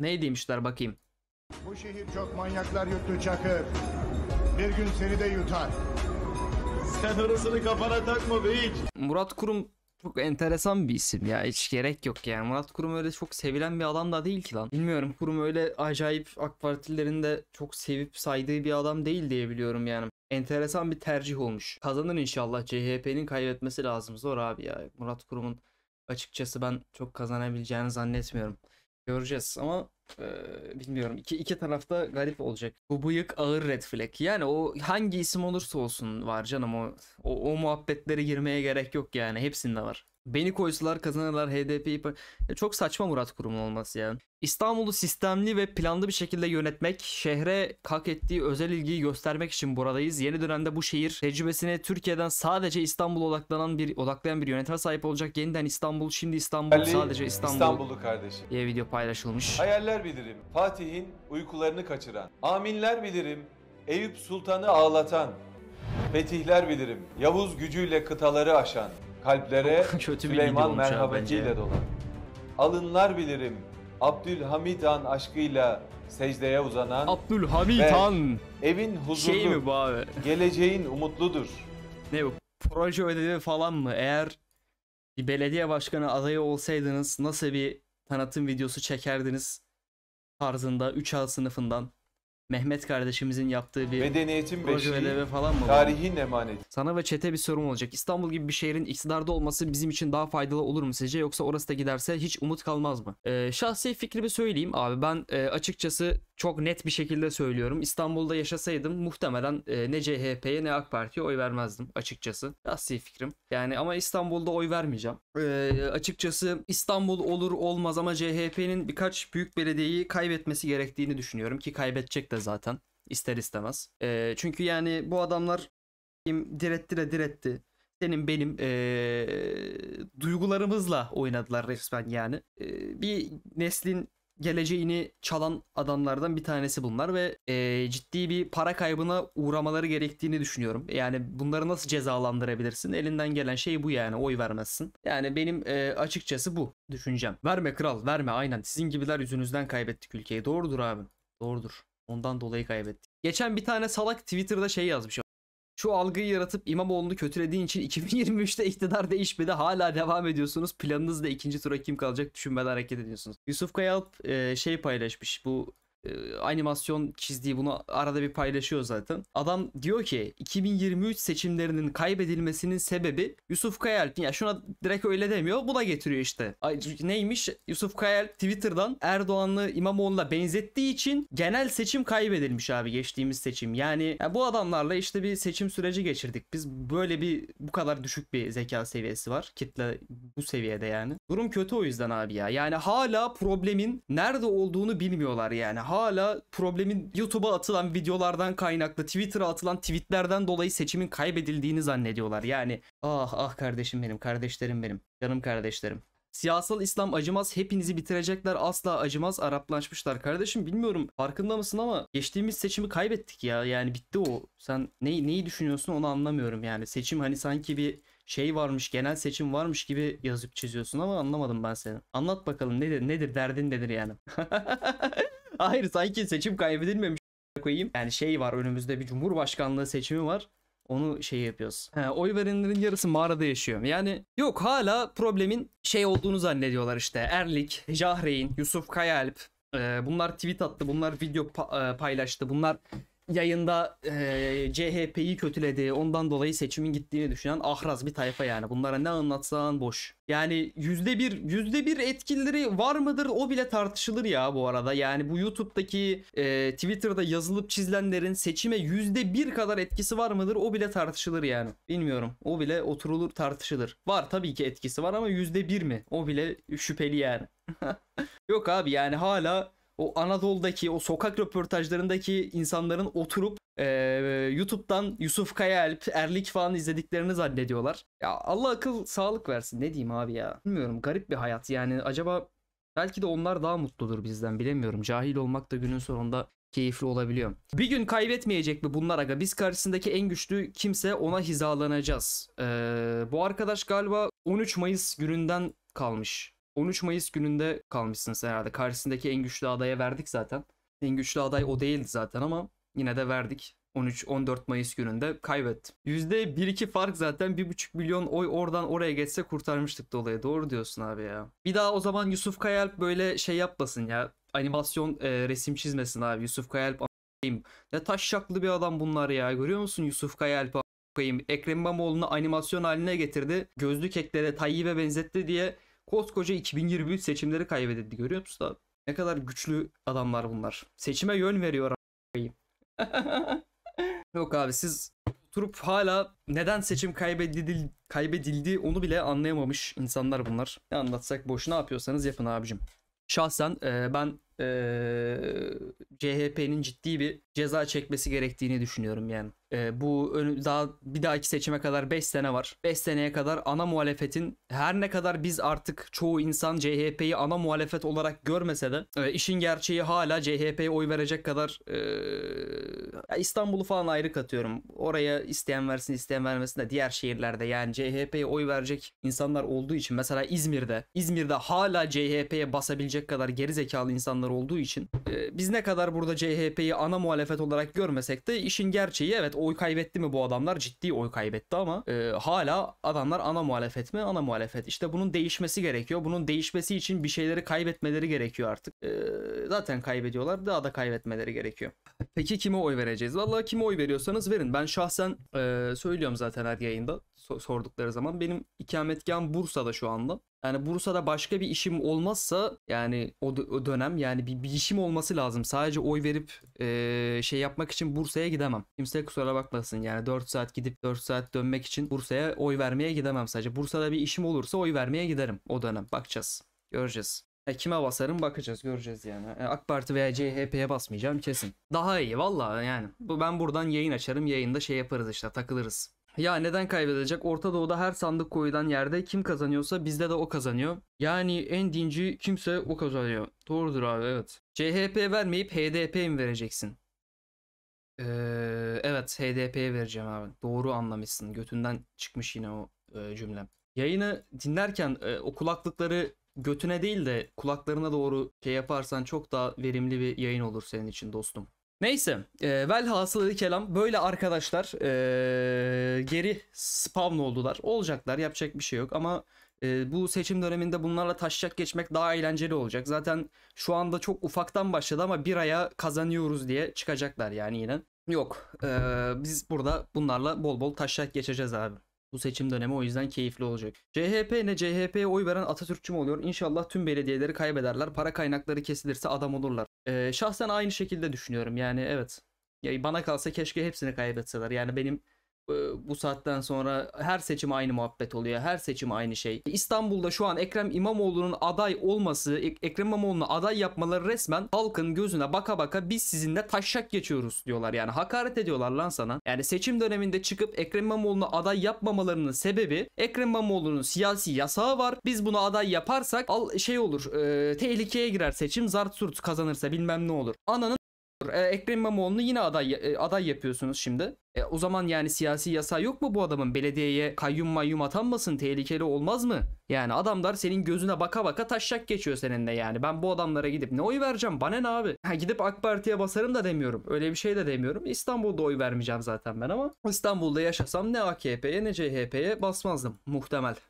Ne demişler bakayım. Bu şehir çok manyaklar yuttu Çakır. Bir gün seni de yutar. Sen orasını kafana takma be hiç. Murat Kurum çok enteresan bir isim ya hiç gerek yok yani Murat Kurum öyle çok sevilen bir adam da değil ki lan bilmiyorum Kurum öyle acayip AK Partililerin de çok sevip saydığı bir adam değil diye biliyorum yani enteresan bir tercih olmuş kazanır inşallah CHP'nin kaybetmesi lazım zor abi ya Murat Kurum'un açıkçası ben çok kazanabileceğini zannetmiyorum. Göreceğiz ama e, bilmiyorum. iki iki tarafta garip olacak. Bu bıyık ağır red flag. Yani o hangi isim olursa olsun var canım o, o, o muhabbetlere girmeye gerek yok yani. Hepsinde var. Beni koysalar kazanırlar HDP Çok saçma Murat kurumun olması ya. İstanbul'u sistemli ve planlı bir şekilde yönetmek, şehre hak ettiği özel ilgiyi göstermek için buradayız. Yeni dönemde bu şehir tecrübesine Türkiye'den sadece İstanbul'a odaklanan bir odaklayan bir yönetime sahip olacak. Yeniden İstanbul, şimdi İstanbul, Hayali, sadece İstanbul. İstanbul'u kardeşim. diye video paylaşılmış. Hayaller bilirim. Fatih'in uykularını kaçıran. Aminler bilirim. Eyüp Sultan'ı ağlatan. Fetihler bilirim. Yavuz gücüyle kıtaları aşan. Kalplere kötü Süleyman video olmuş abi merhabetiyle bence. Alınlar bilirim Abdülhamid Han aşkıyla secdeye uzanan Abdülhamid Han evin huzurlu, şey mi bu abi? geleceğin umutludur. Ne bu? Proje ödevi falan mı? Eğer bir belediye başkanı adayı olsaydınız nasıl bir tanıtım videosu çekerdiniz tarzında 3A sınıfından Mehmet kardeşimizin yaptığı bir medeniyetin proje ve beşiği, falan mı? bu? tarihin emaneti. Sana ve çete bir sorum olacak. İstanbul gibi bir şehrin iktidarda olması bizim için daha faydalı olur mu sizce? Yoksa orası da giderse hiç umut kalmaz mı? Ee, şahsi fikrimi söyleyeyim abi. Ben e, açıkçası çok net bir şekilde söylüyorum. İstanbul'da yaşasaydım muhtemelen e, ne CHP'ye ne AK Parti'ye oy vermezdim açıkçası. Şahsi fikrim. Yani ama İstanbul'da oy vermeyeceğim. Ee, açıkçası İstanbul olur olmaz ama CHP'nin birkaç büyük belediyeyi kaybetmesi gerektiğini düşünüyorum ki kaybedecek de zaten ister istemez. E, çünkü yani bu adamlar diretti de diretti. Senin benim e, duygularımızla oynadılar resmen yani. E, bir neslin geleceğini çalan adamlardan bir tanesi bunlar ve e, ciddi bir para kaybına uğramaları gerektiğini düşünüyorum. Yani bunları nasıl cezalandırabilirsin? Elinden gelen şey bu yani oy vermezsin. Yani benim e, açıkçası bu düşüncem. Verme kral verme aynen sizin gibiler yüzünüzden kaybettik ülkeyi. Doğrudur abi doğrudur. Ondan dolayı kaybettik. Geçen bir tane salak Twitter'da şey yazmış. Şu algıyı yaratıp İmamoğlu'nu kötülediğin için 2023'te iktidar değişmedi hala devam ediyorsunuz. Planınızda ikinci tura kim kalacak düşünmeden hareket ediyorsunuz. Yusuf Kayalp e, şey paylaşmış. Bu ee, animasyon çizdiği bunu arada bir paylaşıyor zaten. Adam diyor ki 2023 seçimlerinin kaybedilmesinin sebebi Yusuf Kayalp'in ya şuna direkt öyle demiyor buna getiriyor işte. Ay, neymiş Yusuf Kayalp Twitter'dan Erdoğan'ı İmamoğlu'na benzettiği için genel seçim kaybedilmiş abi geçtiğimiz seçim. Yani ya bu adamlarla işte bir seçim süreci geçirdik. Biz böyle bir bu kadar düşük bir zeka seviyesi var. Kitle bu seviyede yani. Durum kötü o yüzden abi ya. Yani hala problemin nerede olduğunu bilmiyorlar yani hala problemin YouTube'a atılan videolardan kaynaklı, Twitter'a atılan tweetlerden dolayı seçimin kaybedildiğini zannediyorlar. Yani ah ah kardeşim benim, kardeşlerim benim, canım kardeşlerim. Siyasal İslam acımaz hepinizi bitirecekler asla acımaz Araplaşmışlar kardeşim bilmiyorum farkında mısın ama geçtiğimiz seçimi kaybettik ya yani bitti o sen neyi, neyi düşünüyorsun onu anlamıyorum yani seçim hani sanki bir şey varmış genel seçim varmış gibi yazıp çiziyorsun ama anlamadım ben seni anlat bakalım nedir nedir derdin nedir yani Hayır sanki seçim kaybedilmemiş koyayım. Yani şey var önümüzde bir cumhurbaşkanlığı seçimi var. Onu şey yapıyoruz. He, oy verenlerin yarısı mağarada yaşıyor. Yani yok hala problemin şey olduğunu zannediyorlar işte. Erlik, Jahreyn, Yusuf Kayalp. E, bunlar tweet attı, bunlar video pa- e, paylaştı, bunlar yayında e, CHP'yi kötülediği, ondan dolayı seçimin gittiğini düşünen ahraz bir tayfa yani. Bunlara ne anlatsan boş. Yani yüzde bir, yüzde bir etkileri var mıdır o bile tartışılır ya bu arada. Yani bu YouTube'daki e, Twitter'da yazılıp çizilenlerin seçime yüzde bir kadar etkisi var mıdır o bile tartışılır yani. Bilmiyorum. O bile oturulur tartışılır. Var tabii ki etkisi var ama yüzde bir mi? O bile şüpheli yani. Yok abi yani hala o Anadolu'daki o sokak röportajlarındaki insanların oturup e, YouTube'dan Yusuf Kayaalp, Erlik falan izlediklerini zannediyorlar. Ya Allah akıl sağlık versin ne diyeyim abi ya. Bilmiyorum garip bir hayat yani acaba belki de onlar daha mutludur bizden bilemiyorum. Cahil olmak da günün sonunda keyifli olabiliyor. Bir gün kaybetmeyecek mi bunlar aga? Biz karşısındaki en güçlü kimse ona hizalanacağız. Ee, bu arkadaş galiba 13 Mayıs gününden kalmış 13 Mayıs gününde kalmışsınız herhalde. Karşısındaki en güçlü adaya verdik zaten. En güçlü aday o değildi zaten ama yine de verdik. 13-14 Mayıs gününde kaybetti. %1-2 fark zaten 1,5 milyon oy oradan oraya geçse kurtarmıştık dolayı. Doğru diyorsun abi ya. Bir daha o zaman Yusuf Kayalp böyle şey yapmasın ya. Animasyon e, resim çizmesin abi. Yusuf Kayalp a**ayım. Ne taş şaklı bir adam bunlar ya. Görüyor musun Yusuf Kayalp a**ayım. Ekrem İmamoğlu'nu animasyon haline getirdi. gözlük keklere Tayyip'e benzetti diye Koskoca 2023 seçimleri kaybedildi görüyor musun abi? Ne kadar güçlü adamlar bunlar. Seçime yön veriyor a**ayım. Yok abi siz oturup hala neden seçim kaybedildi, kaybedildi onu bile anlayamamış insanlar bunlar. Ne anlatsak boş ne yapıyorsanız yapın abicim. Şahsen e, ben e, ee, CHP'nin ciddi bir ceza çekmesi gerektiğini düşünüyorum yani. E, bu önü, daha bir dahaki seçime kadar 5 sene var. 5 seneye kadar ana muhalefetin her ne kadar biz artık çoğu insan CHP'yi ana muhalefet olarak görmese de e, işin gerçeği hala CHP'ye oy verecek kadar e, İstanbul'u falan ayrı katıyorum. Oraya isteyen versin isteyen vermesin de diğer şehirlerde yani CHP'ye oy verecek insanlar olduğu için mesela İzmir'de İzmir'de hala CHP'ye basabilecek kadar gerizekalı insanlar insanlar olduğu için e, biz ne kadar burada CHP'yi ana muhalefet olarak görmesek de işin gerçeği evet oy kaybetti mi bu adamlar ciddi oy kaybetti ama e, hala adamlar ana muhalefet mi ana muhalefet işte bunun değişmesi gerekiyor bunun değişmesi için bir şeyleri kaybetmeleri gerekiyor artık e, zaten kaybediyorlar daha da kaybetmeleri gerekiyor. Peki kime oy vereceğiz? Vallahi kime oy veriyorsanız verin. Ben şahsen e, söylüyorum zaten her yayında sordukları zaman. Benim ikametgahım Bursa'da şu anda. Yani Bursa'da başka bir işim olmazsa yani o, o dönem yani bir, bir işim olması lazım. Sadece oy verip e, şey yapmak için Bursa'ya gidemem. Kimse kusura bakmasın yani 4 saat gidip 4 saat dönmek için Bursa'ya oy vermeye gidemem sadece. Bursa'da bir işim olursa oy vermeye giderim o dönem. Bakacağız. Göreceğiz. E, kime basarım bakacağız göreceğiz yani. E, AK Parti veya CHP'ye basmayacağım kesin. Daha iyi valla yani. Ben buradan yayın açarım yayında şey yaparız işte takılırız. Ya neden kaybedecek? Orta Doğu'da her sandık koyulan yerde kim kazanıyorsa bizde de o kazanıyor. Yani en dinci kimse o kazanıyor. Doğrudur abi evet. CHP vermeyip HDP mi vereceksin? Ee, evet HDP'ye vereceğim abi. Doğru anlamışsın. Götünden çıkmış yine o e, cümlem. Yayını dinlerken e, o kulaklıkları götüne değil de kulaklarına doğru şey yaparsan çok daha verimli bir yayın olur senin için dostum. Neyse e, velhasılı kelam böyle arkadaşlar e, geri spawn oldular. Olacaklar yapacak bir şey yok ama e, bu seçim döneminde bunlarla taşacak geçmek daha eğlenceli olacak. Zaten şu anda çok ufaktan başladı ama bir aya kazanıyoruz diye çıkacaklar yani yine. Yok e, biz burada bunlarla bol bol taşacak geçeceğiz abi. Bu seçim dönemi o yüzden keyifli olacak. CHP ne CHP'ye oy veren Atatürkçü mü oluyor? İnşallah tüm belediyeleri kaybederler. Para kaynakları kesilirse adam olurlar. Ee, şahsen aynı şekilde düşünüyorum. Yani evet. Ya bana kalsa keşke hepsini kaybetseler. Yani benim e, bu saatten sonra her seçim aynı muhabbet oluyor. Her seçim aynı şey. İstanbul'da şu an Ekrem İmamoğlu'nun aday olması, e, Ekrem İmamoğlu'nu aday yapmaları resmen halkın gözüne baka baka biz sizinle taşak geçiyoruz diyorlar. Yani hakaret ediyorlar lan sana. Yani seçim döneminde çıkıp Ekrem İmamoğlu'nu aday yapmamalarının sebebi Ekrem İmamoğlu'nun siyasi yasağı var. Biz bunu aday yaparsak al şey olur. E, tehlikeye girer seçim. Zart surt kazanırsa bilmem ne olur. Ananın e, Ekrem İmamoğlu'nu yine aday e, aday yapıyorsunuz şimdi. E, o zaman yani siyasi yasa yok mu bu adamın? Belediyeye kayyum mayyum atanmasın tehlikeli olmaz mı? Yani adamlar senin gözüne baka baka taşak geçiyor seninle yani. Ben bu adamlara gidip ne oy vereceğim? Bana ne abi? Ha, gidip AK Parti'ye basarım da demiyorum. Öyle bir şey de demiyorum. İstanbul'da oy vermeyeceğim zaten ben ama. İstanbul'da yaşasam ne AKP'ye ne CHP'ye basmazdım muhtemel.